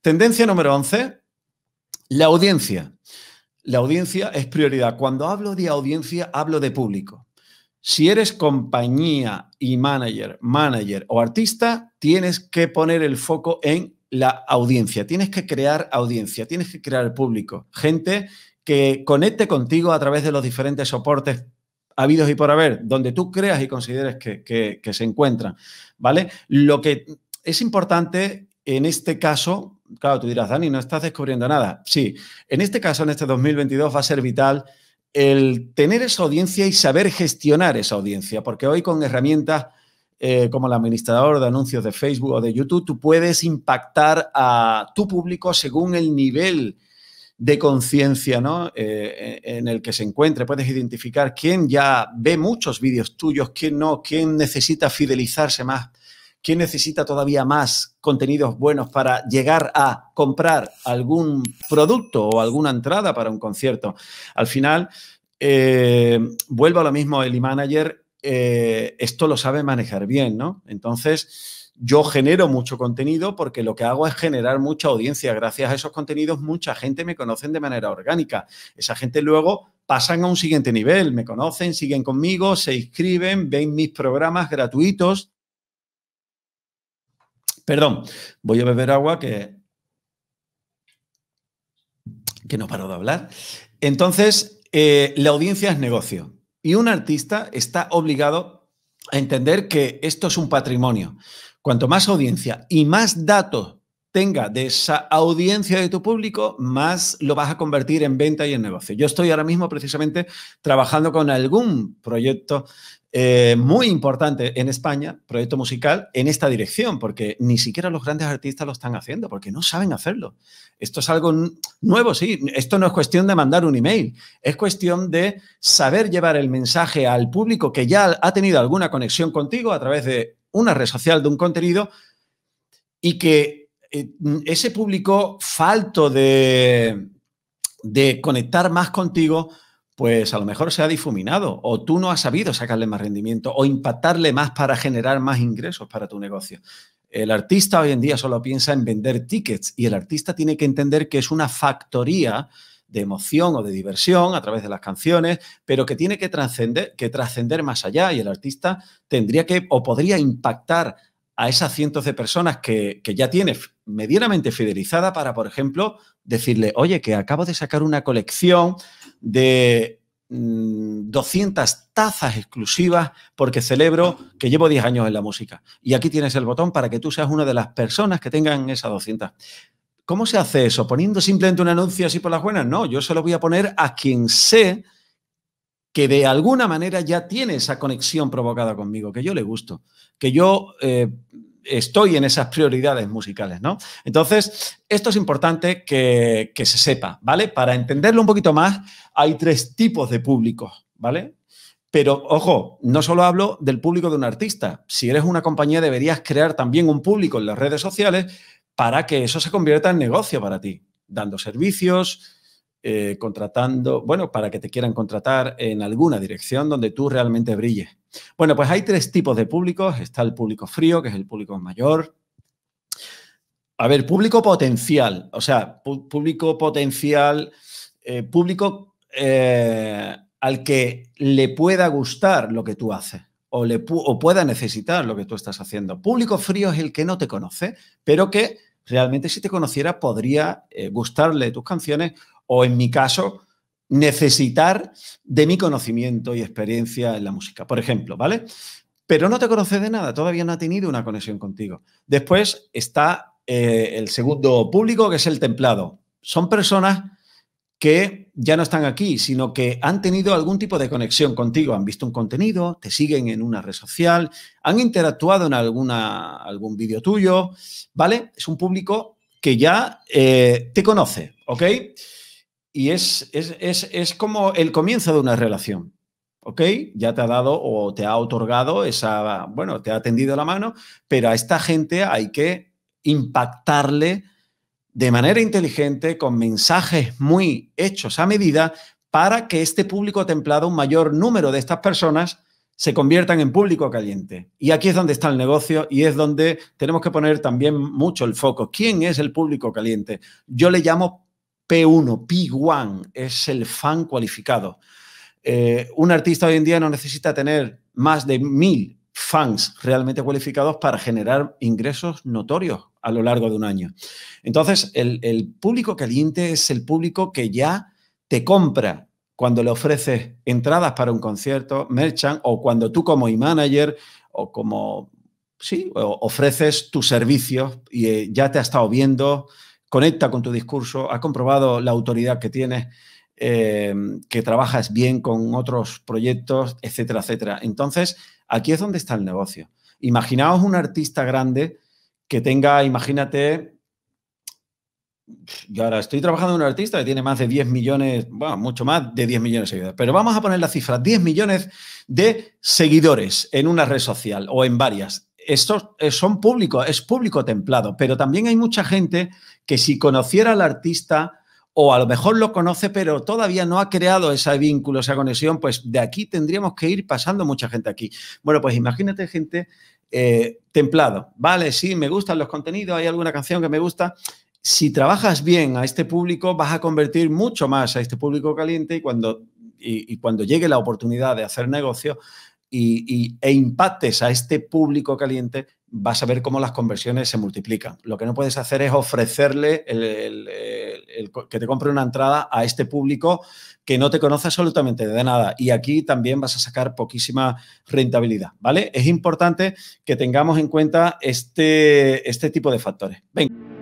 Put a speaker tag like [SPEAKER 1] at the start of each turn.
[SPEAKER 1] Tendencia número 11, la audiencia. La audiencia es prioridad. Cuando hablo de audiencia, hablo de público. Si eres compañía y manager, manager o artista, tienes que poner el foco en la audiencia. Tienes que crear audiencia, tienes que crear público. Gente que conecte contigo a través de los diferentes soportes habidos y por haber, donde tú creas y consideres que, que se encuentran. ¿Vale? Lo que es importante en este caso Claro, tú dirás, Dani, no estás descubriendo nada. Sí, en este caso, en este 2022, va a ser vital el tener esa audiencia y saber gestionar esa audiencia, porque hoy con herramientas eh, como el administrador de anuncios de Facebook o de YouTube, tú puedes impactar a tu público según el nivel de conciencia eh, en el que se encuentre. Puedes identificar quién ya ve muchos vídeos tuyos, quién no, quién necesita fidelizarse más ¿Quién necesita todavía más contenidos buenos para llegar a comprar algún producto o alguna entrada para un concierto? Al final, eh, vuelvo a lo mismo, el e-manager eh, esto lo sabe manejar bien, ¿no? Entonces, yo genero mucho contenido porque lo que hago es generar mucha audiencia. Gracias a esos contenidos, mucha gente me conoce de manera orgánica. Esa gente luego pasan a un siguiente nivel, me conocen, siguen conmigo, se inscriben, ven mis programas gratuitos Perdón, voy a beber agua que, que no paro de hablar. Entonces, eh, la audiencia es negocio y un artista está obligado a entender que esto es un patrimonio. Cuanto más audiencia y más datos tenga de esa audiencia de tu público, más lo vas a convertir en venta y en negocio. Yo estoy ahora mismo precisamente trabajando con algún proyecto eh, muy importante en España, proyecto musical, en esta dirección, porque ni siquiera los grandes artistas lo están haciendo, porque no saben hacerlo. Esto es algo nuevo, sí. Esto no es cuestión de mandar un email, es cuestión de saber llevar el mensaje al público que ya ha tenido alguna conexión contigo a través de una red social, de un contenido, y que eh, ese público falto de conectar más contigo, pues a lo mejor se ha difuminado o tú no has sabido sacarle más rendimiento o impactarle más para generar más ingresos para tu negocio. El artista hoy en día solo piensa en vender tickets y el artista tiene que entender que es una factoría de emoción o de diversión a través de las canciones, pero que tiene que trascender que trascender más allá y el artista tendría que o podría impactar a esas cientos de personas que, ya tienes medianamente fidelizada para, por ejemplo, decirle, oye, que acabo de sacar una colección de 200 mm, tazas exclusivas porque celebro que llevo 10 años en la música. Y aquí tienes el botón para que tú seas una de las personas que tengan esas 200. ¿Cómo se hace eso? ¿Poniendo simplemente un anuncio así por las buenas? No, yo se lo voy a poner a quien sé que de alguna manera ya tiene esa conexión provocada conmigo, que yo le gusto, que yo eh, estoy en esas prioridades musicales, ¿no? Entonces, esto es importante que, que se sepa, ¿vale? Para entenderlo un poquito más, hay tres tipos de público, ¿vale? Pero ojo, no solo hablo del público de un artista. Si eres una compañía, deberías crear también un público en las redes sociales para que eso se convierta en negocio para ti, dando servicios, eh, contratando, bueno, para que te quieran contratar en alguna dirección donde tú realmente brilles. Bueno, pues hay tres tipos de públicos. Está el público frío, que es el público mayor. A ver, público potencial, o sea, público potencial, eh, público eh, al que le pueda gustar lo que tú haces o, le pueda necesitar lo que tú estás haciendo. Público frío es el que no te conoce, pero que realmente si te conociera podría gustarle tus canciones o en mi caso, necesitar de mi conocimiento y experiencia en la música, por ejemplo, ¿vale? Pero no te conoce de nada, todavía no ha tenido una conexión contigo. Después está eh, el segundo público, que es el templado. Son personas que ya no están aquí, sino que han tenido algún tipo de conexión contigo, han visto un contenido, te siguen en una red social, han interactuado en alguna, algún vídeo tuyo, ¿vale? Es un público que ya eh, te conoce, ¿ok? y es, es, como el comienzo de una relación. ¿Ok? Ya te ha dado o te ha otorgado esa, bueno, te ha tendido la mano, pero a esta gente hay que impactarle de manera inteligente, con mensajes muy hechos a medida, para que este público templado, un mayor número de estas personas, se conviertan en público caliente. Y aquí es donde está el negocio y es donde tenemos que poner también mucho el foco. ¿Quién es el público caliente? Yo le llamo P1, P1 es el fan cualificado. Eh, un artista hoy en día no necesita tener más de mil fans realmente cualificados para generar ingresos notorios a lo largo de un año. Entonces, el, público caliente es el público que ya te compra cuando le ofreces entradas para un concierto, merchant, o cuando tú como e-manager o como, sí, ofreces tus servicios y eh, ya te ha estado viendo, conecta con tu discurso, ha comprobado la autoridad que tienes, eh, que trabajas bien con otros proyectos, etcétera, etcétera. Entonces, aquí es donde está el negocio. Imaginaos un artista grande que tenga, imagínate, yo ahora estoy trabajando en un artista que tiene más de 10 millones, bueno, mucho más de 10 millones de seguidores, pero vamos a poner la cifra, 10 millones de seguidores en una red social o en varias. Estos son públicos, es público templado, pero también hay mucha gente que si conociera al artista o a lo mejor lo conoce pero todavía no ha creado ese vínculo, esa conexión, pues de aquí tendríamos que ir pasando mucha gente aquí. Bueno, pues imagínate gente eh, templado, ¿vale? Sí, me gustan los contenidos, hay alguna canción que me gusta. Si trabajas bien a este público, vas a convertir mucho más a este público caliente y cuando, y, cuando llegue la oportunidad de hacer negocio, e impactes a este público caliente, vas a ver cómo las conversiones se multiplican. Lo que no puedes hacer es ofrecerle el, que te compre una entrada a este público que no te conoce absolutamente de nada. Y aquí también vas a sacar poquísima rentabilidad, ¿vale? Es importante que tengamos en cuenta este, este tipo de factores. Venga.